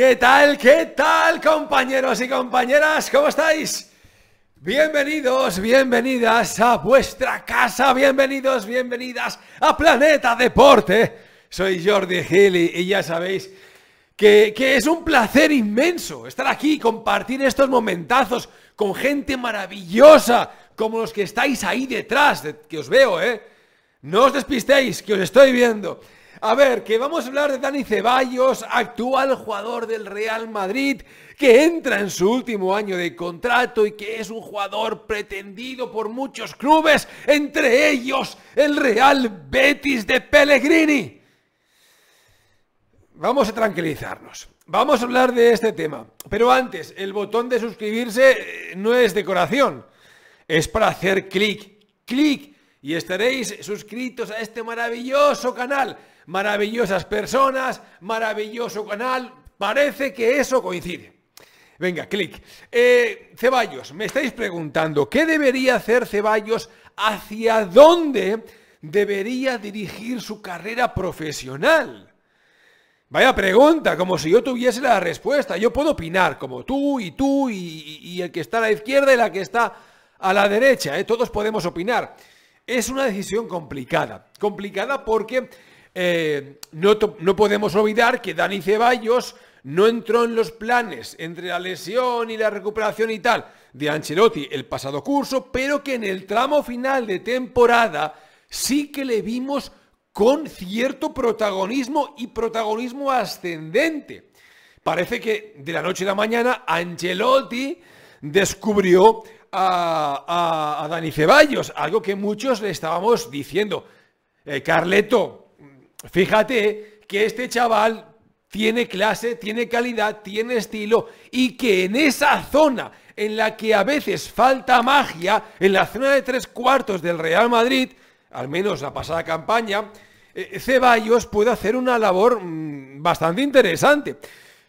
¿Qué tal? ¿Qué tal, compañeros y compañeras? ¿Cómo estáis? Bienvenidos, bienvenidas a vuestra casa, bienvenidos, bienvenidas a Planeta Deporte. Soy Jordi Gil y, ya sabéis que, que, es un placer inmenso estar aquí, compartir estos momentazos con gente maravillosa como los que estáis ahí detrás, que os veo, ¿eh? No os despistéis, que os estoy viendo. A ver, que vamos a hablar de Dani Ceballos, actual jugador del Real Madrid, que entra en su último año de contrato y que es un jugador pretendido por muchos clubes, entre ellos el Real Betis de Pellegrini. Vamos a tranquilizarnos. Vamos a hablar de este tema. Pero antes, el botón de suscribirse eh, no es decoración. Es para hacer clic, clic. Y estaréis suscritos a este maravilloso canal maravillosas personas, maravilloso canal, parece que eso coincide. Venga, clic. Eh, Ceballos, me estáis preguntando, ¿qué debería hacer Ceballos? ¿Hacia dónde debería dirigir su carrera profesional? Vaya pregunta, como si yo tuviese la respuesta. Yo puedo opinar, como tú y tú y, el que está a la izquierda y la que está a la derecha. ¿eh? Todos podemos opinar. Es una decisión complicada. Complicada porque eh, no, podemos olvidar que Dani Ceballos no entró en los planes entre la lesión y la recuperación y tal de Ancelotti el pasado curso, pero que en el tramo final de temporada sí que le vimos con cierto protagonismo y protagonismo ascendente. Parece que de la noche a la mañana Ancelotti descubrió a, Dani Ceballos, algo que muchos le estábamos diciendo. Eh, Carleto, fíjate que este chaval tiene clase, tiene calidad, tiene estilo y que en esa zona en la que a veces falta magia, en la zona de tres cuartos del Real Madrid, al menos la pasada campaña, eh, Ceballos puede hacer una labor mm, bastante interesante.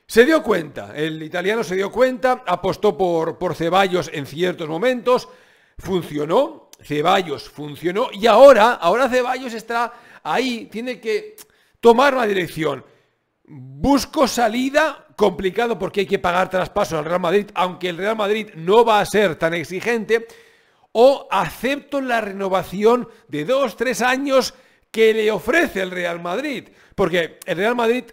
Se dio cuenta, el italiano se dio cuenta, apostó por, por Ceballos en ciertos momentos, funcionó, Ceballos funcionó y ahora, ahora Ceballos está ahí tiene que tomar una dirección. Busco salida complicado porque hay que pagar traspasos al Real Madrid, aunque el Real Madrid no va a ser tan exigente, o acepto la renovación de dos, tres años que le ofrece el Real Madrid, porque el Real Madrid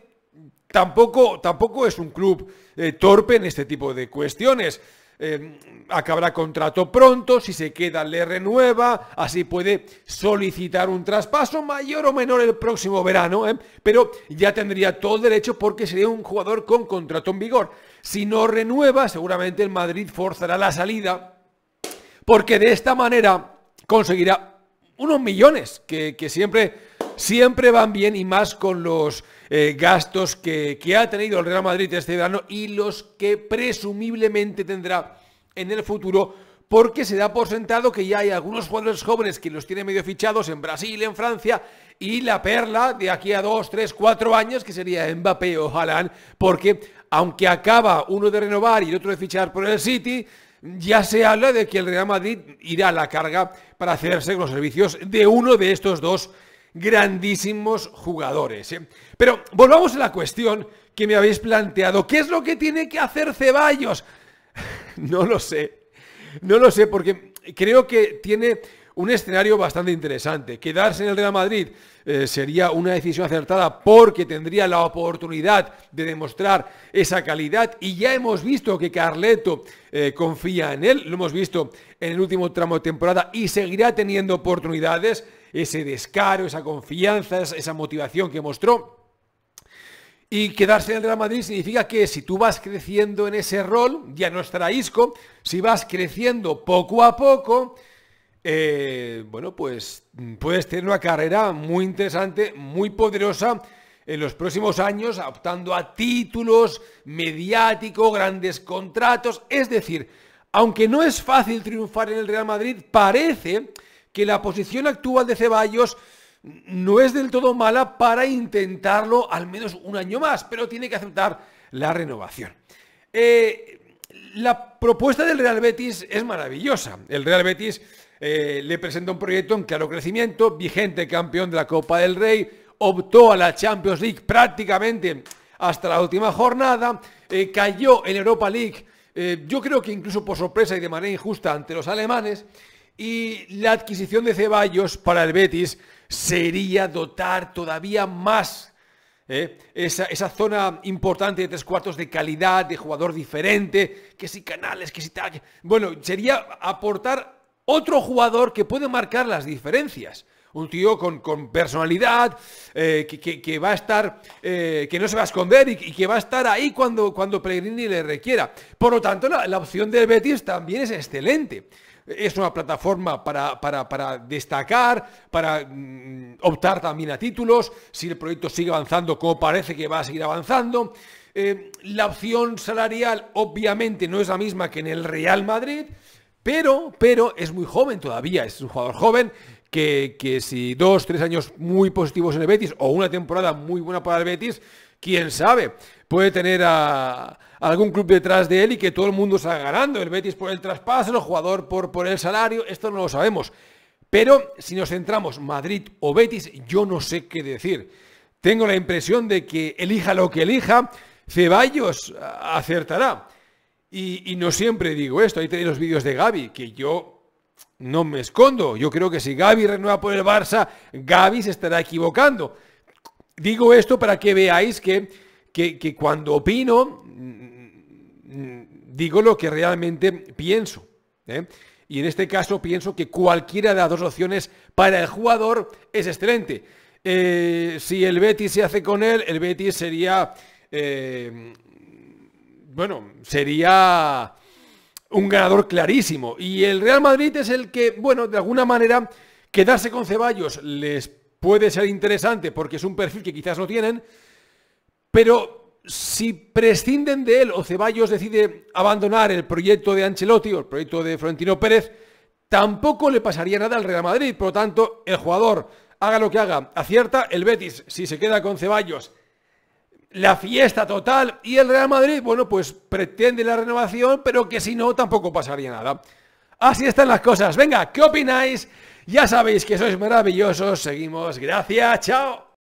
tampoco, tampoco es un club eh, torpe en este tipo de cuestiones. Em, acabará contrato pronto, si se queda le renueva, así puede solicitar un traspaso mayor o menor el próximo verano, ¿eh? pero ya tendría todo derecho porque sería un jugador con contrato en vigor. Si no renueva, seguramente el Madrid forzará la salida, porque de esta manera conseguirá unos millones que, siempre, siempre van bien y más con los eh, gastos que, ha tenido el Real Madrid este verano y los que presumiblemente tendrá en el futuro porque se da por sentado que ya hay algunos jugadores jóvenes que los tiene medio fichados en Brasil, en Francia, y la perla de aquí a dos, tres, cuatro años, que sería Mbappé o Haaland, porque aunque acaba uno de renovar y el otro de fichar por el City, ya se habla de que el Real Madrid irá a la carga para hacerse los servicios de uno de estos dos grandísimos jugadores. ¿eh? Pero volvamos a la cuestión que me habéis planteado. ¿Qué es lo que tiene que hacer Ceballos? no lo sé. No lo sé porque creo que tiene un escenario bastante interesante. Quedarse en el Real Madrid eh, sería una decisión acertada porque tendría la oportunidad de demostrar esa calidad y ya hemos visto que Carleto eh, confía en él, lo hemos visto en el último tramo de temporada y seguirá teniendo oportunidades ese descaro, esa confianza, esa motivación que mostró. Y quedarse en el Real Madrid significa que si tú vas creciendo en ese rol, ya no estará Isco, si vas creciendo poco a poco, eh, bueno, pues puedes tener una carrera muy interesante, muy poderosa en los próximos años, optando a títulos, mediático, grandes contratos. Es decir, aunque no es fácil triunfar en el Real Madrid, parece que la posición actual de Ceballos no es del todo mala para intentarlo al menos un año más, pero tiene que aceptar la renovación. Eh, la propuesta del Real Betis es maravillosa. El Real Betis eh, le presenta un proyecto en claro crecimiento, vigente campeón de la Copa del Rey, optó a la Champions League prácticamente hasta la última jornada, eh, cayó en Europa League, yo creo que incluso por sorpresa y de manera injusta ante los alemanes, y la adquisición de Ceballos para el Betis sería dotar todavía más eh, esa, esa, zona importante de tres cuartos de calidad, de jugador diferente, que si Canales, que si tal. Bueno, sería aportar otro jugador que puede marcar las diferencias un tío con, con personalidad, eh, que, va a estar, eh, que no se va a esconder y, que va a estar ahí cuando, cuando Pellegrini le requiera. Por lo tanto, la, opción del Betis también es excelente. Es una plataforma para, para, destacar, para mm, optar también a títulos, si el proyecto sigue avanzando como parece que va a seguir avanzando. Eh, la opción salarial obviamente no es la misma que en el Real Madrid, pero, pero es muy joven todavía, es un jugador joven que, si dos, tres años muy positivos en el Betis o una temporada muy buena para el Betis, quién sabe, puede tener a, algún club detrás de él y que todo el mundo salga ganando. El Betis por el traspaso, el jugador por, por el salario, esto no lo sabemos. Pero si nos centramos Madrid o Betis, yo no sé qué decir. Tengo la impresión de que elija lo que elija, Ceballos acertará. Y, y no siempre digo esto, ahí tenéis los vídeos de Gaby, que yo no me escondo. Yo creo que si Gaby renueva por el Barça, Gaby se estará equivocando. Digo esto para que veáis que, cuando opino, mm, mm, digo lo que realmente pienso. ¿eh? Y en este caso pienso que cualquiera de las dos opciones para el jugador es excelente. Eh, si el Betis se hace con él, el Betis sería... Eh, bueno, sería un ganador clarísimo. Y el Real Madrid es el que, bueno, de alguna manera, quedarse con Ceballos les puede ser interesante porque es un perfil que quizás no tienen, pero si prescinden de él o Ceballos decide abandonar el proyecto de Ancelotti o el proyecto de Florentino Pérez, tampoco le pasaría nada al Real Madrid. Por lo tanto, el jugador, haga lo que haga, acierta, el Betis, si se queda con Ceballos, la fiesta total y el Real Madrid, bueno, pues pretende la renovación, pero que si no tampoco pasaría nada. Así están las cosas. Venga, ¿qué opináis? Ya sabéis que sois maravillosos. Seguimos. Gracias. Chao.